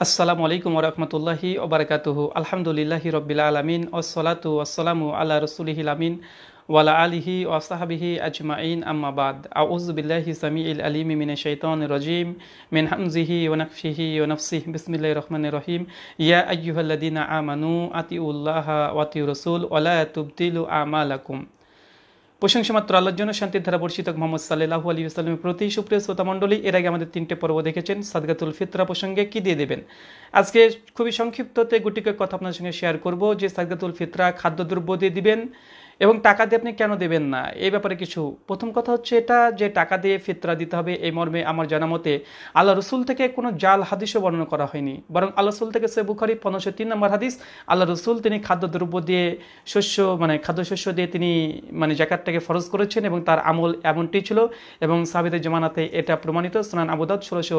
السلام عليكم ورحمة الله وبركاته الحمد لله رب العالمين والصلاة والسلام على رسوله الأمين وعلى آله وصحبه أجمعين أما بعد أعوذ بالله السميع العليم من الشيطان الرجيم من حمزه ونفسه ونفسه بسم الله الرحمن الرحيم يا أيها الذين آمنوا أتئوا الله واتئوا الرسول ولا تبطلوا أعمالكم প্রশংসা মাত্র আল্লাহর জন্য শান্তির ধারা বর্ষিতক মোহাম্মদ সাল্লাহ আলী ইসলামের প্রতি সুপ্রিয় শ্রোতামণ্ডলী এর আগে আমাদের তিনটে পর্ব দেখেছেন সাদগাতুল ফিতরা প্রসঙ্গে কি দিয়ে দেবেন আজকে খুবই সংক্ষিপ্ততে গুটিকে কথা আপনার সঙ্গে শেয়ার করব যে সাদগাতুল ফিতরা খাদ্যদ্রব্য দিয়ে দিবেন এবং টাকা দিয়ে আপনি কেন দেবেন না এই ব্যাপারে কিছু প্রথম কথা হচ্ছে এটা যে টাকা দিয়ে ফিতরা দিতে হবে এই মর্মে আমার জানা মতে আল্লাহ রসুল থেকে কোনো জাল হাদিসও বর্ণনা করা হয়নি বরং আল্লাহ রসুল থেকে সে বুখারি পনেরোশো তিন নম্বর হাদিস আল্লাহ রসুল তিনি খাদ্যদ্রব্য দিয়ে শস্য মানে খাদ্যশস্য দিয়ে তিনি মানে জ্যাকাতটাকে ফরজ করেছেন এবং তার আমল এমনটি ছিল এবং সাবিদের জমানাতে এটা প্রমাণিত স্নান আবুদাত ষোলোশো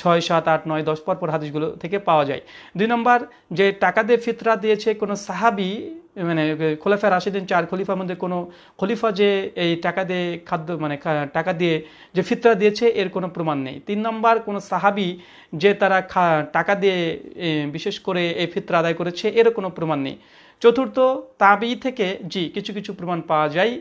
ছয় সাত আট নয় দশ পর পর হাদিসগুলো থেকে পাওয়া যায় দুই নম্বর যে টাকা দিয়ে ফিতরা দিয়েছে কোনো সাহাবি মানে খোলাফা রাশিদিন চার খলিফার মধ্যে কোনো খলিফা যে এই টাকা দিয়ে খাদ্য মানে টাকা দিয়ে যে ফিতরা দিয়েছে এর কোনো প্রমাণ নেই তিন নম্বর কোনো সাহাবি যে তারা টাকা দিয়ে বিশেষ করে এই ফিতরা আদায় করেছে এর কোনো প্রমাণ নেই চতুর্থ তাবি থেকে জি কিছু কিছু প্রমাণ পাওয়া যায়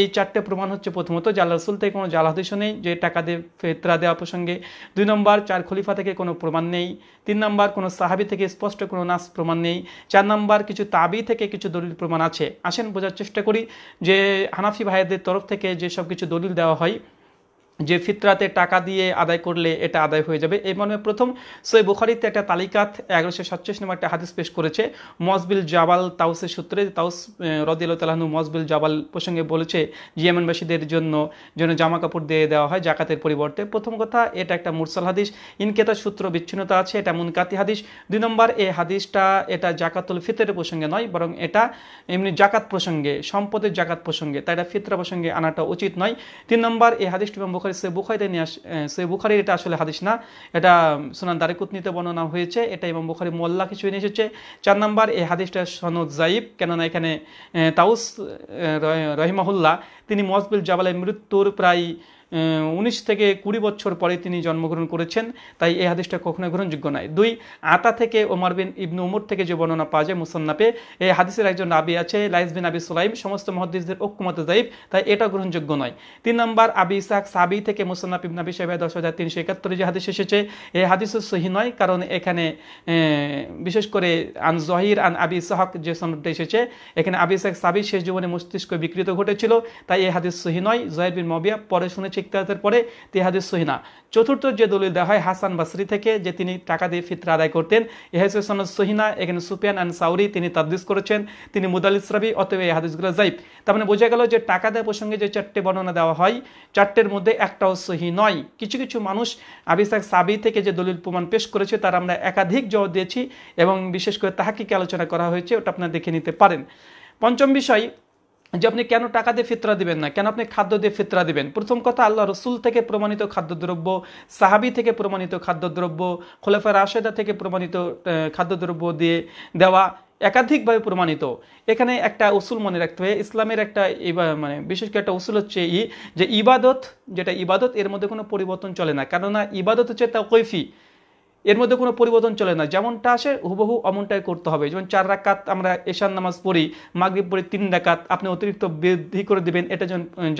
এই চারটে প্রমাণ হচ্ছে প্রথমত জাল্লা রসুল থেকে কোনো জাল হাদিসও নেই যে টাকা দিয়ে ফেতরা দেওয়া প্রসঙ্গে দুই নম্বর চার খলিফা থেকে কোনো প্রমাণ নেই তিন নম্বর কোনো সাহাবি থেকে স্পষ্ট কোনো নাস প্রমাণ নেই চার নম্বর কিছু তাবি থেকে কিছু দলিল প্রমাণ আছে আসেন বোঝার চেষ্টা করি যে হানাফি ভাইদের তরফ থেকে যেসব কিছু দলিল দেওয়া হয় যে ফিতরাতে টাকা দিয়ে আদায় করলে এটা আদায় হয়ে যাবে এই মর্মে প্রথম সৈয় বুখারিতে একটা তালিকাত এগারোশো সাতচল্লিশ নম্বর একটা হাদিস পেশ করেছে মজবিল জাবাল তাউসের সূত্রে তাউস রদিল তালাহনু মজবিল জাবাল প্রসঙ্গে বলেছে জিয়ামানবাসীদের জন্য যেন জামা কাপড় দিয়ে দেওয়া হয় জাকাতের পরিবর্তে প্রথম কথা এটা একটা মুরসাল হাদিস ইনকেতা সূত্র বিচ্ছিন্নতা আছে এটা মুনকাতি হাদিস দুই নম্বর এই হাদিসটা এটা জাকাতুল ফিতরের প্রসঙ্গে নয় বরং এটা এমনি জাকাত প্রসঙ্গে সম্পদের জাকাত প্রসঙ্গে তাই এটা ফিতরা প্রসঙ্গে আনাটা উচিত নয় তিন নম্বর এই হাদিসটি বুখারি সে বুখারিতে নিয়ে সে বুখারির এটা আসলে হাদিস না এটা সুনান দারিকুতনিতে বর্ণনা হয়েছে এটা ইমাম বুখারি মোল্লা কিছু নিয়ে এসেছে চার নম্বর এই হাদিসটা সনদ জাইব কেননা এখানে তাউস রহিমাহুল্লাহ তিনি মজবুল জাবালের মৃত্যুর প্রায় উনিশ থেকে কুড়ি বছর পরে তিনি জন্মগ্রহণ করেছেন তাই এই হাদিসটা কখনোই গ্রহণযোগ্য নয় দুই আতা থেকে ওমর বিন ইবনু উমর থেকে যে বর্ণনা পাওয়া যায় মুসন্নাপে এই হাদিসের একজন আবি আছে লাইস বিন আবি সোলাইম সমস্ত মহাদিসদের ঐক্যমত জাইব তাই এটা গ্রহণযোগ্য নয় তিন নম্বর আবি ইসাক সাবি থেকে মুসন্নাপ ইবন আবি সাহেব দশ হাজার তিনশো একাত্তরে যে হাদিস এসেছে এই হাদিসও সহি নয় কারণ এখানে বিশেষ করে আন জহির আন আবি ইসাহক যে সনদটা এসেছে এখানে আবি ইসাক সাবি শেষ জীবনে মস্তিষ্ক বিকৃত ঘটেছিল তাই এই হাদিস সহি নয় জহির বিন মবিয়া পরে শুনেছে সিক্তাতের পরে তে সহিনা চতুর্থ যে দলিল দেওয়া হয় হাসান বাসরি থেকে যে তিনি টাকা দিয়ে ফিতরা আদায় করতেন এ হাদিস সহিনা এখানে সুপিয়ান অ্যান্ড সাউরি তিনি তাদ্দিস করেছেন তিনি মুদাল ইসরাবি অতএব এই হাদিসগুলো জাইব তার মানে বোঝা গেল যে টাকা দেওয়া প্রসঙ্গে যে চারটে বর্ণনা দেওয়া হয় চারটের মধ্যে একটাও সহি নয় কিছু কিছু মানুষ আবিসাক সাবি থেকে যে দলিল প্রমাণ পেশ করেছে তার আমরা একাধিক জবাব দিয়েছি এবং বিশেষ করে তাহাকিকে আলোচনা করা হয়েছে ওটা আপনারা দেখে নিতে পারেন পঞ্চম বিষয় যে আপনি কেন টাকা দিয়ে ফিতরা দিবেন না কেন আপনি খাদ্য দিয়ে ফিতরা দিবেন প্রথম কথা আল্লাহ রসুল থেকে প্রমাণিত খাদ্যদ্রব্য সাহাবি থেকে প্রমাণিত খাদ্যদ্রব্য খোলাফা রাশেদা থেকে প্রমাণিত খাদ্যদ্রব্য দিয়ে দেওয়া একাধিকভাবে প্রমাণিত এখানে একটা উসুল মনে রাখতে হবে ইসলামের একটা মানে বিশেষ করে একটা উসুল হচ্ছে ই যে ইবাদত যেটা ইবাদত এর মধ্যে কোনো পরিবর্তন চলে না কেননা ইবাদত হচ্ছে তা কৈফি এর মধ্যে কোনো পরিবর্তন চলে না যেমনটা আসে হুবহু অমনটাই করতে হবে যেমন চার রাকাত আমরা এশান নামাজ পড়ি মাগরীব পড়ি তিন রাকাত আপনি অতিরিক্ত বৃদ্ধি করে দেবেন এটা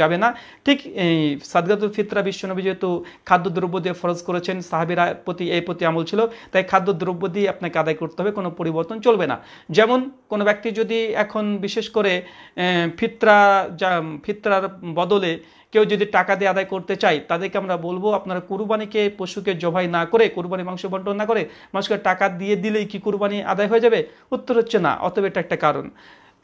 যাবে না ঠিক এই সাদগাদুল ফিতরা বিশ্বনবী যেহেতু খাদ্যদ্রব্য দিয়ে ফরজ করেছেন সাহাবিরা প্রতি এই প্রতি আমল ছিল তাই খাদ্যদ্রব্য দিয়ে আপনাকে আদায় করতে হবে কোনো পরিবর্তন চলবে না যেমন কোনো ব্যক্তি যদি এখন বিশেষ করে ফিতরা যা ফিতরার বদলে কেউ যদি টাকা দিয়ে আদায় করতে চায় তাদেরকে আমরা বলবো আপনারা কুরবানিকে পশুকে জবাই না করে কুরবানি মাংস বন্টন না করে মানুষকে টাকা দিয়ে দিলেই কি কুরবানি আদায় হয়ে যাবে উত্তর হচ্ছে না অতএব এটা একটা কারণ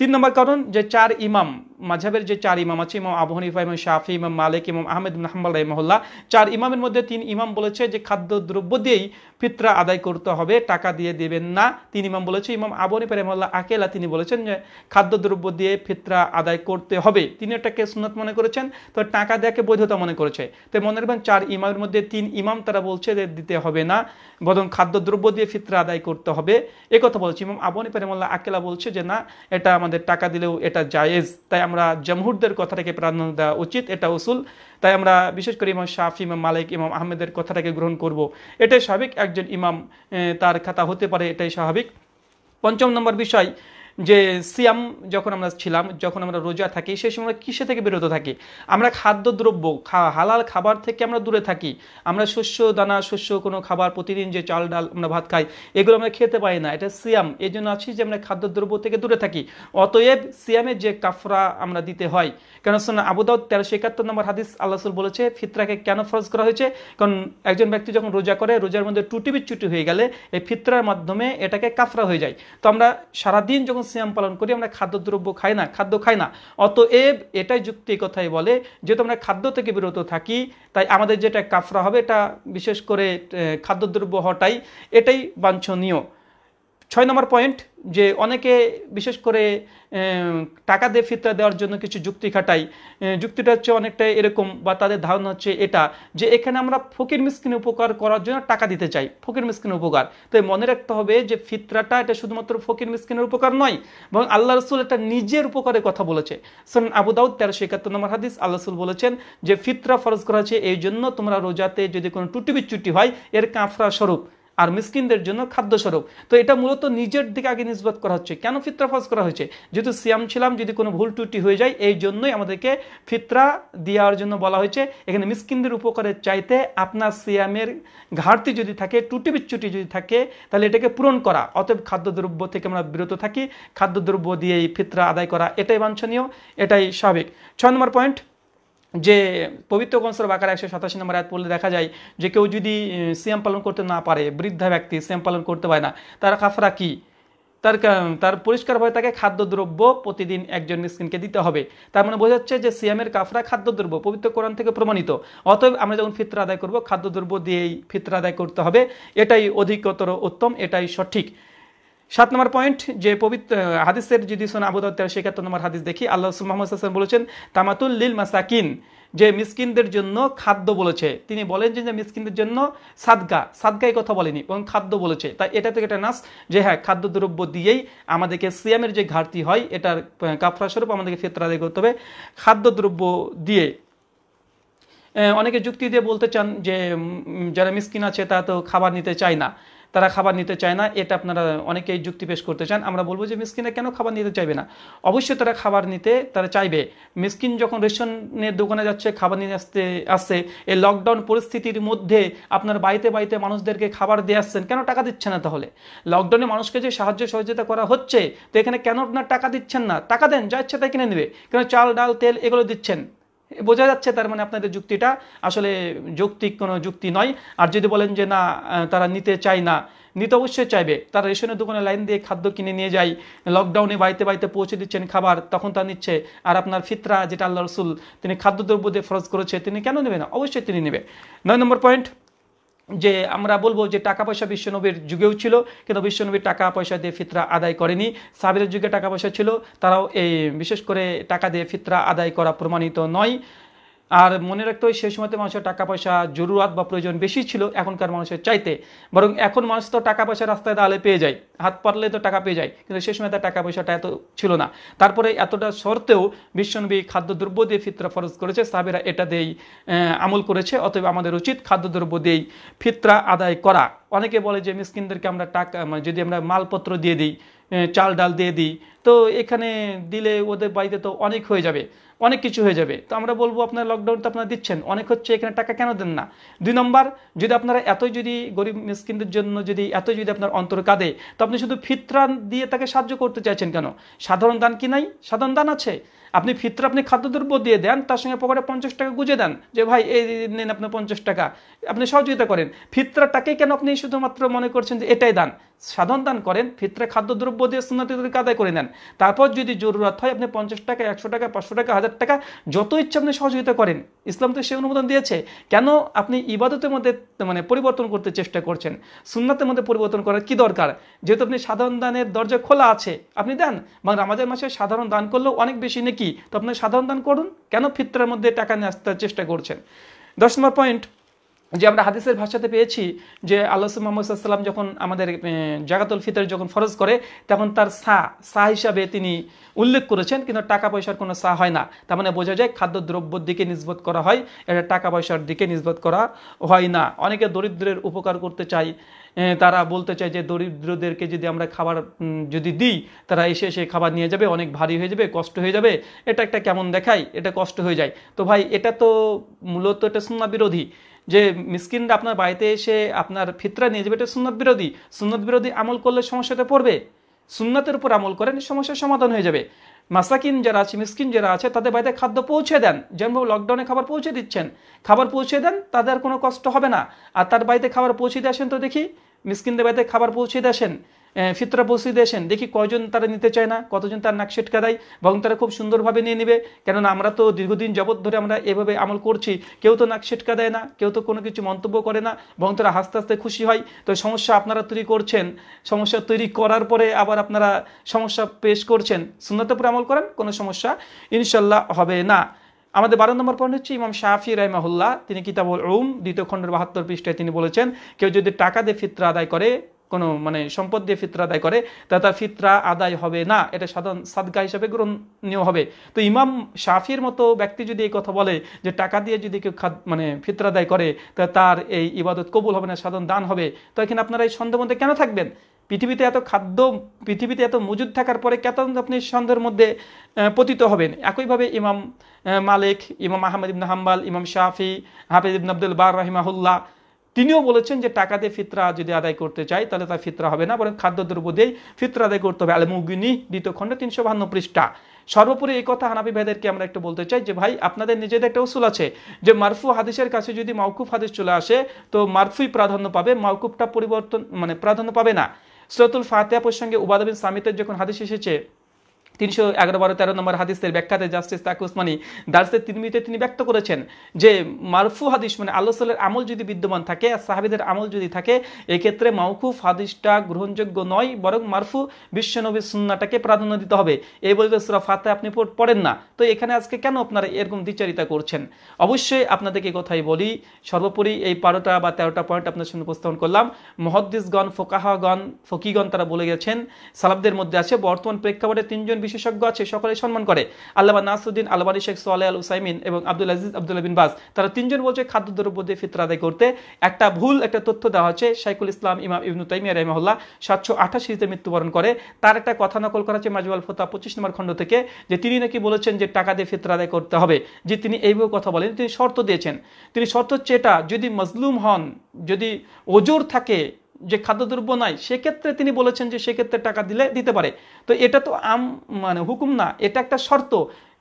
তিন নম্বর কারণ যে চার ইমাম মাঝাবের যে চার ইমাম আছে ইমাম আবু হানিফা ইমাম শাফি ইমাম মালিক ইমাম আহমেদ হাম্বাল রহমহল্লা চার ইমামের মধ্যে তিন ইমাম বলেছে যে খাদ্য দ্রব্য দিয়েই ফিতরা আদায় করতে হবে টাকা দিয়ে দেবেন না তিন ইমাম বলেছে ইমাম আবু হানিফা রহমল্লা আকেলা তিনি বলেছেন যে খাদ্য দ্রব্য দিয়ে ফিতরা আদায় করতে হবে তিনি এটাকে সুন্নত মনে করেছেন তো টাকা দেওয়াকে বৈধতা মনে করেছে তো মনে রাখবেন চার ইমামের মধ্যে তিন ইমাম তারা বলছে যে দিতে হবে না বরং খাদ্য দ্রব্য দিয়ে ফিতরা আদায় করতে হবে এ কথা বলছে ইমাম আবু হানিফা রহমল্লা আকেলা বলছে যে না এটা আমাদের টাকা দিলেও এটা জায়েজ তাই আমরা জমহুরদের কথাটাকে প্রাধান্য দেওয়া উচিত এটা উসুল তাই আমরা বিশেষ করে ইমাম শাফি ইমাম মালিক ইমাম আহমেদের কথাটাকে গ্রহণ করব। এটাই স্বাভাবিক একজন ইমাম তার খাতা হতে পারে এটাই স্বাভাবিক পঞ্চম নম্বর বিষয় যে সিয়াম যখন আমরা ছিলাম যখন আমরা রোজা থাকি সেই সময় আমরা কিসে থেকে বিরত থাকি আমরা খাদ্যদ্রব্য হালাল খাবার থেকে আমরা দূরে থাকি আমরা শস্য দানা শস্য কোনো খাবার প্রতিদিন যে চাল ডাল আমরা ভাত খাই এগুলো আমরা খেতে পাই না এটা সিয়াম এই জন্য আছি যে আমরা খাদ্যদ্রব্য থেকে দূরে থাকি অতএব সিয়ামের যে কাফরা আমরা দিতে হয় কেন শোনা আবুদাউদ তেরোশো একাত্তর নম্বর হাদিস আল্লাহ বলেছে ফিতরাকে কেন ফরজ করা হয়েছে কারণ একজন ব্যক্তি যখন রোজা করে রোজার মধ্যে টুটি বিচুটি হয়ে গেলে এই ফিতরার মাধ্যমে এটাকে কাফরা হয়ে যায় তো আমরা সারাদিন যখন সিয়াম পালন করি আমরা খাদ্যদ্রব্য খাই না খাদ্য খাই না অতএব এটাই যুক্তি কথাই বলে যেহেতু আমরা খাদ্য থেকে বিরত থাকি তাই আমাদের যেটা কাফরা হবে এটা বিশেষ করে খাদ্যদ্রব্য হটাই এটাই বাঞ্ছনীয় ছয় নম্বর পয়েন্ট যে অনেকে বিশেষ করে টাকা দিয়ে ফিতরা দেওয়ার জন্য কিছু যুক্তি খাটাই যুক্তিটা হচ্ছে অনেকটা এরকম বা তাদের ধারণা হচ্ছে এটা যে এখানে আমরা ফকির মিসকিন উপকার করার জন্য টাকা দিতে চাই ফকির মিসকিন উপকার তাই মনে রাখতে হবে যে ফিতরাটা এটা শুধুমাত্র ফকির মিসকিনের উপকার নয় এবং আল্লাহ রসুল এটা নিজের উপকারের কথা বলেছে সন আবুদাউদ তেরোশো একাত্তর নম্বর হাদিস আল্লাহ রসুল বলেছেন যে ফিতরা ফরজ করা হয়েছে এই জন্য তোমরা রোজাতে যদি কোনো টুটি বিচ্যুটি হয় এর কাঁফরা স্বরূপ আর মিসকিনদের জন্য খাদ্যস্বরূপ তো এটা মূলত নিজের দিকে আগে নিজবাত করা হচ্ছে কেন ফিতরা ফজ করা হয়েছে যেহেতু সিয়াম ছিলাম যদি কোনো ভুল ত্রুটি হয়ে যায় এই জন্যই আমাদেরকে ফিতরা দেওয়ার জন্য বলা হয়েছে এখানে মিসকিনদের উপকারের চাইতে আপনার সিয়ামের ঘাটতি যদি থাকে টুটি বিচ্ছুটি যদি থাকে তাহলে এটাকে পূরণ করা অতএব খাদ্যদ্রব্য থেকে আমরা বিরত থাকি খাদ্যদ্রব্য দিয়ে এই ফিতরা আদায় করা এটাই বাঞ্ছনীয় এটাই স্বাভাবিক ছয় নম্বর পয়েন্ট যে পবিত্র কংসর বাকার একশো সাতাশি নম্বর আয়াত পড়লে দেখা যায় যে কেউ যদি সিয়াম পালন করতে না পারে বৃদ্ধা ব্যক্তি সিয়াম পালন করতে পারে না তার কাফরা কী তার তার পরিষ্কারভাবে তাকে খাদ্যদ্রব্য প্রতিদিন একজন মিসকিনকে দিতে হবে তার মানে বোঝা যাচ্ছে যে সিয়ামের কাফরা খাদ্যদ্রব্য পবিত্র কোরআন থেকে প্রমাণিত অতএব আমরা যখন ফিতরা আদায় করব খাদ্যদ্রব্য দিয়েই ফিত্র আদায় করতে হবে এটাই অধিকতর উত্তম এটাই সঠিক সাত নম্বর পয়েন্ট যে পবিত্র হাদিসের যদি সোনা আবুদাউদ সেক্ষেত্রে নম্বর হাদিস দেখি আল্লাহ মোহাম্মদ হাসান বলেছেন তামাতুল লিল মাসাকিন যে মিসকিনদের জন্য খাদ্য বলেছে তিনি বলেন যে মিসকিনদের জন্য সাদগা সাদগা এই কথা বলেনি এবং খাদ্য বলেছে তাই এটা থেকে একটা নাস যে হ্যাঁ খাদ্য দ্রব্য দিয়েই আমাদেরকে সিয়ামের যে ঘাটতি হয় এটার কাফরাস্বরূপ আমাদেরকে ফেতরা আদায় করতে হবে খাদ্য দ্রব্য দিয়ে অনেকে যুক্তি দিয়ে বলতে চান যে যারা মিসকিন আছে তারা তো খাবার নিতে চায় না তারা খাবার নিতে চায় না এটা আপনারা অনেকেই যুক্তি পেশ করতে চান আমরা বলবো যে মিসকিনরা কেন খাবার নিতে চাইবে না অবশ্যই তারা খাবার নিতে তারা চাইবে মিসকিন যখন রেশনের দোকানে যাচ্ছে খাবার নিয়ে আসতে আসছে এই লকডাউন পরিস্থিতির মধ্যে আপনার বাড়িতে বাড়িতে মানুষদেরকে খাবার দিয়ে আসছেন কেন টাকা দিচ্ছে না তাহলে লকডাউনে মানুষকে যে সাহায্য সহযোগিতা করা হচ্ছে তো এখানে কেন আপনার টাকা দিচ্ছেন না টাকা দেন যা ইচ্ছে তাই কিনে নেবে কেন চাল ডাল তেল এগুলো দিচ্ছেন বোঝা যাচ্ছে তার মানে আপনাদের যুক্তিটা আসলে যৌক্তিক কোনো যুক্তি নয় আর যদি বলেন যে না তারা নিতে চায় না নিতে অবশ্যই চাইবে তারা রেশনের দোকানে লাইন দিয়ে খাদ্য কিনে নিয়ে যায় লকডাউনে বাড়িতে বাড়িতে পৌঁছে দিচ্ছেন খাবার তখন তা নিচ্ছে আর আপনার ফিতরা যেটা আল্লাহ রসুল তিনি খাদ্যদ্রব্য দিয়ে ফরজ করেছে তিনি কেন নেবে না অবশ্যই তিনি নেবে নয় নম্বর পয়েন্ট যে আমরা বলবো যে টাকা পয়সা বিশ্বনবীর যুগেও ছিল কিন্তু বিশ্বনবীর টাকা পয়সা দিয়ে ফিতরা আদায় করেনি সাবিরের যুগে টাকা পয়সা ছিল তারাও এই বিশেষ করে টাকা দিয়ে ফিতরা আদায় করা প্রমাণিত নয় আর মনে রাখতে হয় সেই সময়তে মানুষের টাকা পয়সা জরুরাত বা প্রয়োজন বেশি ছিল এখনকার মানুষের চাইতে বরং এখন মানুষ তো টাকা পয়সা রাস্তায় দাঁড়ালে পেয়ে যায় হাত পারলে তো টাকা পেয়ে যায় কিন্তু সেই সময় তার টাকা পয়সাটা এত ছিল না তারপরে এতটা শর্তেও বিশ্বনবী খাদ্যদ্রব্য দিয়ে ফিতরা ফরজ করেছে সাবেরা এটা দিয়েই আমল করেছে অতএব আমাদের উচিত খাদ্যদ্রব্য দিয়েই ফিতরা আদায় করা অনেকে বলে যে মিসকিনদেরকে আমরা টাকা মানে যদি আমরা মালপত্র দিয়ে দিই চাল ডাল দিয়ে দিই তো এখানে দিলে ওদের বাড়িতে তো অনেক হয়ে যাবে অনেক কিছু হয়ে যাবে তো আমরা বলবো আপনার লকডাউন তো আপনারা দিচ্ছেন অনেক হচ্ছে এখানে টাকা কেন দেন না দুই নম্বর যদি আপনারা এতই যদি গরিব মিসকিনদের জন্য যদি এতই যদি আপনার অন্তর কাঁদে তো আপনি শুধু ফিতরা দিয়ে তাকে সাহায্য করতে চাইছেন কেন সাধারণ দান কি নাই সাধারণ দান আছে আপনি ফিতরা আপনি খাদ্যদ্রব্য দিয়ে দেন তার সঙ্গে পকেটে পঞ্চাশ টাকা গুঁজে দেন যে ভাই এই নেন আপনার পঞ্চাশ টাকা আপনি সহযোগিতা করেন ফিতরাটাকে কেন আপনি শুধুমাত্র মনে করছেন যে এটাই দান সাধন দান করেন ফিতরে খাদ্যদ্রব্য দিয়ে সুন্নাতিদেরকে আদায় করে নেন তারপর যদি জরুরত হয় আপনি পঞ্চাশ টাকা একশো টাকা পাঁচশো টাকা হাজার টাকা যত ইচ্ছা আপনি সহযোগিতা করেন ইসলাম তো সে অনুমোদন দিয়েছে কেন আপনি ইবাদতের মধ্যে মানে পরিবর্তন করতে চেষ্টা করছেন সুন্নাতের মধ্যে পরিবর্তন করার কি দরকার যেহেতু আপনি সাধারণ দানের দরজা খোলা আছে আপনি দেন এবং রামাজান মাসে সাধারণ দান করলেও অনেক বেশি নাকি তো আপনি সাধারণ দান করুন কেন ফিতরের মধ্যে টাকা নিয়ে আসতে চেষ্টা করছেন দশ নম্বর পয়েন্ট যে আমরা হাদিসের ভাষাতে পেয়েছি যে আল্লাহ মোহাম্মদাম যখন আমাদের জাগাতুল ফিতর যখন ফরজ করে তখন তার সা সা হিসাবে তিনি উল্লেখ করেছেন কিন্তু টাকা পয়সার কোনো সা হয় না তার মানে বোঝা যায় খাদ্য দ্রব্যর দিকে নিজবত করা হয় এটা টাকা পয়সার দিকে নিজবত করা হয় না অনেকে দরিদ্রের উপকার করতে চায় তারা বলতে চায় যে দরিদ্রদেরকে যদি আমরা খাবার যদি দিই তারা এসে এসে খাবার নিয়ে যাবে অনেক ভারী হয়ে যাবে কষ্ট হয়ে যাবে এটা একটা কেমন দেখায় এটা কষ্ট হয়ে যায় তো ভাই এটা তো মূলত এটা সুন্না বিরোধী যে মিসকিনরা আপনার বাড়িতে এসে আপনার ফিতরা নিয়ে যাবে এটা সুন্নত বিরোধী সুন্নত বিরোধী আমল করলে সমস্যাটা পড়বে সুন্নাতের উপর আমল করেন সমস্যার সমাধান হয়ে যাবে মাসাকিন যারা আছে মিসকিন যারা আছে তাদের বাড়িতে খাদ্য পৌঁছে দেন যেমন লকডাউনে খাবার পৌঁছে দিচ্ছেন খাবার পৌঁছে দেন তাদের কোনো কষ্ট হবে না আর তার বাড়িতে খাবার পৌঁছে দিয়ে আসেন তো দেখি মিসকিনদের বাড়িতে খাবার পৌঁছে দিয়ে আসেন ফিতরা পৌঁছে দিয়েছেন দেখি কয়জন তারা নিতে চায় না কতজন তার নাক সেটকা দেয় এবং তারা খুব সুন্দরভাবে নিয়ে নেবে কেননা আমরা তো দীর্ঘদিন জবৎ ধরে আমরা এভাবে আমল করছি কেউ তো নাক সেটকা দেয় না কেউ তো কোনো কিছু মন্তব্য করে না এবং তারা হাসতে হাসতে খুশি হয় তো সমস্যা আপনারা তৈরি করছেন সমস্যা তৈরি করার পরে আবার আপনারা সমস্যা পেশ করছেন সুন্দরতা পরে আমল করেন কোনো সমস্যা ইনশাল্লাহ হবে না আমাদের বারো নম্বর পয়েন্ট হচ্ছে ইমাম শাহি রাইমাহুল্লাহ তিনি কিতাব রুম দ্বিতীয় খণ্ডের বাহাত্তর পৃষ্ঠায় তিনি বলেছেন কেউ যদি টাকা দিয়ে ফিতরা আদায় করে কোনো মানে সম্পদ দিয়ে ফিতরা আদায় করে তা তার ফিতরা আদায় হবে না এটা সাধারণ সাদগা হিসাবে গ্রহণীয় হবে তো ইমাম শাফির মতো ব্যক্তি যদি এই কথা বলে যে টাকা দিয়ে যদি কেউ মানে ফিতরা আদায় করে তা তার এই ইবাদত কবুল হবে না সাধারণ দান হবে তো এখানে আপনারা এই সন্দেহ মধ্যে কেন থাকবেন পৃথিবীতে এত খাদ্য পৃথিবীতে এত মজুদ থাকার পরে কেত আপনি সন্দেহের মধ্যে পতিত হবেন একইভাবে ইমাম মালিক ইমাম আহমেদ ইবনা হাম্বাল ইমাম শাফি হাফিজ ইবন আব্দুল বার রহিমাহুল্লাহ তিনিও বলেছেন যে টাকা দিয়ে ফিতরা যদি আদায় করতে চাই তাহলে তার ফিতরা হবে না বরং খাদ্য দ্রব্য দিয়েই ফিতরা আদায় করতে হবে আলমুগিনী দ্বিতীয় খণ্ডে তিনশো বাহান্ন পৃষ্ঠা সর্বোপরি এই কথা হানাবি ভাইদেরকে আমরা একটু বলতে চাই যে ভাই আপনাদের নিজেদের একটা উসুল আছে যে মারফু হাদিসের কাছে যদি মাউকুফ হাদিস চলে আসে তো মারফুই প্রাধান্য পাবে মাউকুফটা পরিবর্তন মানে প্রাধান্য পাবে না সৈয়দুল ফাতেহা প্রসঙ্গে উবাদাবিন সামিতের যখন হাদিস এসেছে তিনশো এগারো বারো তেরো নম্বর হাদিসের ব্যাখ্যাতে জাস্টিস তাক উসমানি দার্সের তিন মিনিটে তিনি ব্যক্ত করেছেন যে মারফু হাদিস মানে আল্লাহ আমল যদি বিদ্যমান থাকে আর সাহাবিদের আমল যদি থাকে এক্ষেত্রে মাউকুফ হাদিসটা গ্রহণযোগ্য নয় বরং মারফু বিশ্বনবী সুন্নাটাকে প্রাধান্য দিতে হবে এই বলে সুরা ফাতে আপনি পড়েন না তো এখানে আজকে কেন আপনারা এরকম দ্বিচারিতা করছেন অবশ্যই আপনাদেরকে কথাই বলি সর্বোপরি এই বারোটা বা তেরোটা পয়েন্ট আপনার সঙ্গে উপস্থাপন করলাম মহদ্দিসগণ ফোকাহাগণ ফকিগণ তারা বলে গেছেন সালাবদের মধ্যে আছে বর্তমান প্রেক্ষাপটে তিনজন বিশেষজ্ঞ আছে সকলে সম্মান করে আল্লাহ নাসুদ্দিন আলবানী শেখ সোয়ালে আল উসাইমিন এবং আব্দুল আজিজ আব্দুল্লা বিন বাস তারা তিনজন বলছে খাদ্য দ্রব্য দিয়ে ফিতরা আদায় করতে একটা ভুল একটা তথ্য দেওয়া হচ্ছে শাইকুল ইসলাম ইমাম ইবনু তাইমিয়া রহমহল্লা সাতশো আঠাশিতে মৃত্যুবরণ করে তার একটা কথা নকল করা হচ্ছে মাজুয়াল ফোতা পঁচিশ নম্বর খণ্ড থেকে যে তিনি নাকি বলেছেন যে টাকা দিয়ে ফিতরা আদায় করতে হবে যে তিনি এইভাবে কথা বলেন তিনি শর্ত দিয়েছেন তিনি শর্ত হচ্ছে এটা যদি মজলুম হন যদি ওজোর থাকে যে খাদ্যদ্রব্য নাই সেক্ষেত্রে তিনি বলেছেন যে সেক্ষেত্রে টাকা দিলে দিতে পারে তো এটা তো আম মানে হুকুম না এটা একটা শর্ত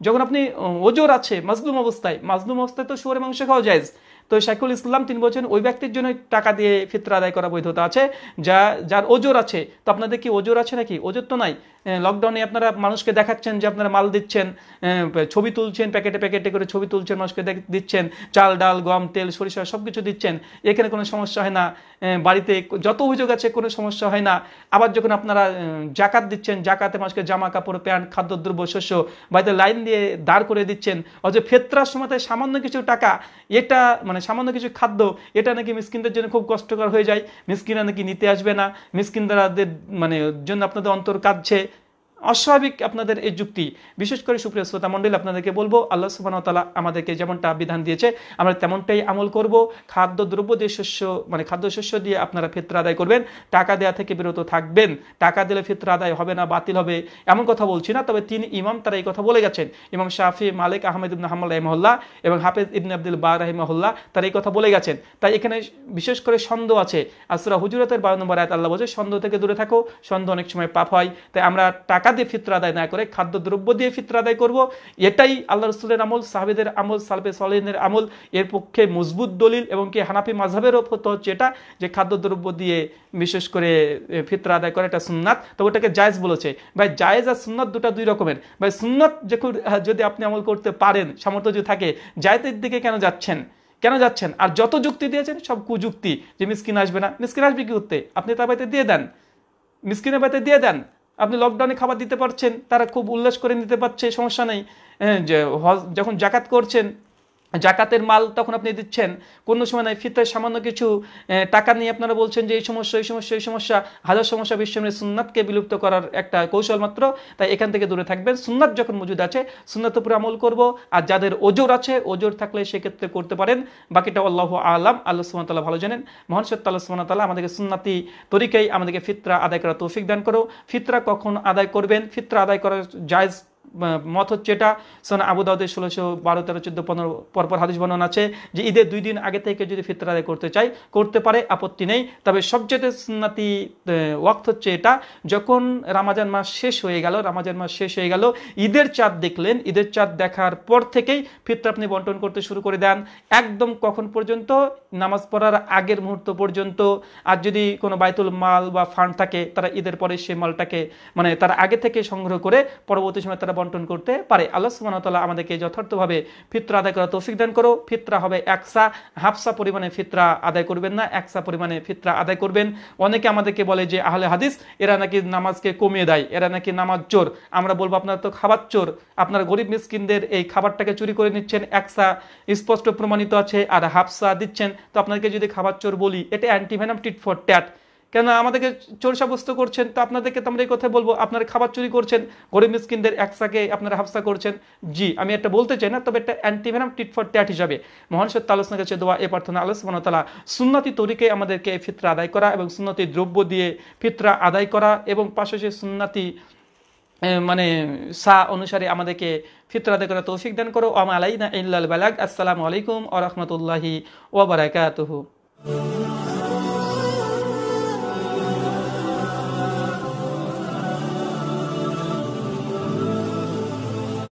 যখন আপনি ওজোর আছে মাজলুম অবস্থায় মাজলুম অবস্থায় তো শুয়ারের মাংস খাওয়া যায় তো শাইখুল ইসলাম তিনি বলছেন ওই ব্যক্তির জন্য টাকা দিয়ে ফিতরা আদায় করা বৈধতা আছে যা যার ওজোর আছে তো আপনাদের কি ওজোর আছে নাকি ওজোর তো নাই লকডাউনে আপনারা মানুষকে দেখাচ্ছেন যে আপনারা মাল দিচ্ছেন ছবি তুলছেন প্যাকেটে প্যাকেটে করে ছবি তুলছেন মানুষকে দিচ্ছেন চাল ডাল গম তেল সরিষা সব কিছু দিচ্ছেন এখানে কোনো সমস্যা হয় না বাড়িতে যত অভিযোগ আছে কোনো সমস্যা হয় না আবার যখন আপনারা জাকাত দিচ্ছেন জাকাতে মানুষকে জামা কাপড় প্যান্ট খাদ্যদ্রব্য শস্য বাড়িতে লাইন দিয়ে দাঁড় করে দিচ্ছেন অথচ ফেতরার সময়তে সামান্য কিছু টাকা এটা মানে সামান্য কিছু খাদ্য এটা নাকি মিসকিনদের জন্য খুব কষ্টকর হয়ে যায় মিসকিনরা নাকি নিতে আসবে না মিসকিনদারাদের মানে জন্য আপনাদের অন্তর কাঁদছে অস্বাভাবিক আপনাদের এই যুক্তি বিশেষ করে সুপ্রিয় শ্রোতা মন্ডল আপনাদেরকে বলবো আল্লাহ তালা আমাদেরকে যেমনটা বিধান দিয়েছে আমরা তেমনটাই আমল করব খাদ্য দ্রব্য দিয়ে শস্য মানে খাদ্যশস্য দিয়ে আপনারা ফিতরা আদায় করবেন টাকা দেওয়া থেকে বিরত থাকবেন টাকা দিলে ফিতরা আদায় হবে না বাতিল হবে এমন কথা বলছি না তবে তিন ইমাম তারা এই কথা বলে গেছেন ইমাম শাফি মালিক আহমেদ ইবন হাম্মাল রহমহল্লা এবং হাফেজ ইবন আব্দুল বা রহিমহল্লা তারা এই কথা বলে গেছেন তাই এখানে বিশেষ করে সন্দেহ আছে আসরা হুজুরতের বারো নম্বর আয়াত আল্লাহ বলছে সন্দেহ থেকে দূরে থাকো সন্দেহ অনেক সময় পাপ হয় তাই আমরা টাকা টাকা দিয়ে ফিতরা আদায় না করে খাদ্যদ্রব্য দিয়ে ফিতরা আদায় করব এটাই আল্লাহ রসুলের আমল সাহাবেদের আমল সালবে সালিনের আমল এর পক্ষে মজবুত দলিল এবং কি হানাফি মাঝহেরও ফতো হচ্ছে এটা যে খাদ্যদ্রব্য দিয়ে বিশেষ করে ফিতরা আদায় করে এটা সুননাথ তো ওটাকে জায়েজ বলেছে ভাই জায়েজ আর সুননাথ দুটা দুই রকমের ভাই সুন্নাত যখন যদি আপনি আমল করতে পারেন সামর্থ্য যদি থাকে জায়তের দিকে কেন যাচ্ছেন কেন যাচ্ছেন আর যত যুক্তি দিয়েছেন সব কুযুক্তি যে মিসকিন আসবে না মিসকিন আসবে কি করতে আপনি তার বাড়িতে দিয়ে দেন মিসকিনের বাড়িতে দিয়ে দেন আপনি লকডাউনে খাবার দিতে পারছেন তারা খুব উল্লাস করে নিতে পারছে সমস্যা নেই হ্যাঁ, যখন জাকাত করছেন জাকাতের মাল তখন আপনি দিচ্ছেন কোনো সময় নাই ফিতে সামান্য কিছু টাকা নিয়ে আপনারা বলছেন যে এই সমস্যা এই সমস্যা এই সমস্যা হাজার সমস্যা বিশ্বমের সুন্নাতকে বিলুপ্ত করার একটা কৌশল মাত্র তাই এখান থেকে দূরে থাকবেন সুন্নাত যখন মজুদ আছে সুন্নাত উপরে আমল করব আর যাদের ওজোর আছে ওজোর থাকলে সেক্ষেত্রে করতে পারেন বাকিটা আল্লাহ আলাম আল্লাহ সুমতাল্লাহ ভালো জানেন মহান সত্তা আল্লাহ সুমতাল্লাহ আমাদেরকে সুন্নাতি তরিকায় আমাদেরকে ফিতরা আদায় করার তৌফিক দান করো ফিতরা কখন আদায় করবেন ফিতরা আদায় করার জায়জ মত হচ্ছে এটা সোন আবু দাউদের ষোলোশো বারো তেরো চোদ্দো পনেরো পরপর হাদিস বর্ণনা আছে যে ঈদের দুই দিন আগে থেকে যদি ফিতর আদায় করতে চাই করতে পারে আপত্তি নেই তবে সবচেয়ে সুন্নাতি ওয়াক্ত হচ্ছে এটা যখন রামাজান মাস শেষ হয়ে গেল রামাজান মাস শেষ হয়ে গেল ঈদের চাঁদ দেখলেন ঈদের চাঁদ দেখার পর থেকেই ফিতর আপনি বন্টন করতে শুরু করে দেন একদম কখন পর্যন্ত নামাজ পড়ার আগের মুহূর্ত পর্যন্ত আর যদি কোনো বাইতুল মাল বা ফান্ড থাকে তারা ঈদের পরে সে মালটাকে মানে তারা আগে থেকে সংগ্রহ করে পরবর্তী সময় তারা বন্টন করতে পারে আল্লাহ সুবাহতাল্লাহ আমাদেরকে যথার্থভাবে ফিত্রা আদায় করা তৌফিক দান করো ফিত্রা হবে একসা হাফসা পরিমাণে ফিত্রা আদায় করবেন না একসা পরিমাণে ফিত্রা আদায় করবেন অনেকে আমাদেরকে বলে যে আহলে হাদিস এরা নাকি নামাজকে কমিয়ে দেয় এরা নাকি নামাজ চোর আমরা বলবো আপনার তো খাবার চোর আপনার গরিব মিসকিনদের এই খাবারটাকে চুরি করে নিচ্ছেন একসা স্পষ্ট প্রমাণিত আছে আর হাফসা দিচ্ছেন তো আপনাকে যদি খাবার চোর বলি এটা অ্যান্টিভেনাম টিট ফর ট্যাট কেন আমাদেরকে চোর সাব্যস্ত করছেন তো আপনাদেরকে তো আমরা এই কথা বলবো আপনারা খাবার চুরি করছেন গরিব মিসকিনদের একসাকে আপনারা হাফসা করছেন জি আমি একটা বলতে চাই না তবে একটা অ্যান্টিভেনাম টিট ফর ট্যাট হিসাবে মহান সত্য কাছে দেওয়া এ প্রার্থনা আলোচনা তালা সুন্নতি তরিকে আমাদেরকে ফিতরা আদায় করা এবং সুন্নতি দ্রব্য দিয়ে ফিতরা আদায় করা এবং পাশাপাশি সুন্নতি মানে সা অনুসারে আমাদেরকে আদায় করা তৌফিক দান করো আমালাইনা ইল্লাল বালাগ আসসালামু আলাইকুম ওয়া রাহমাতুল্লাহি ওয়া বারাকাতুহু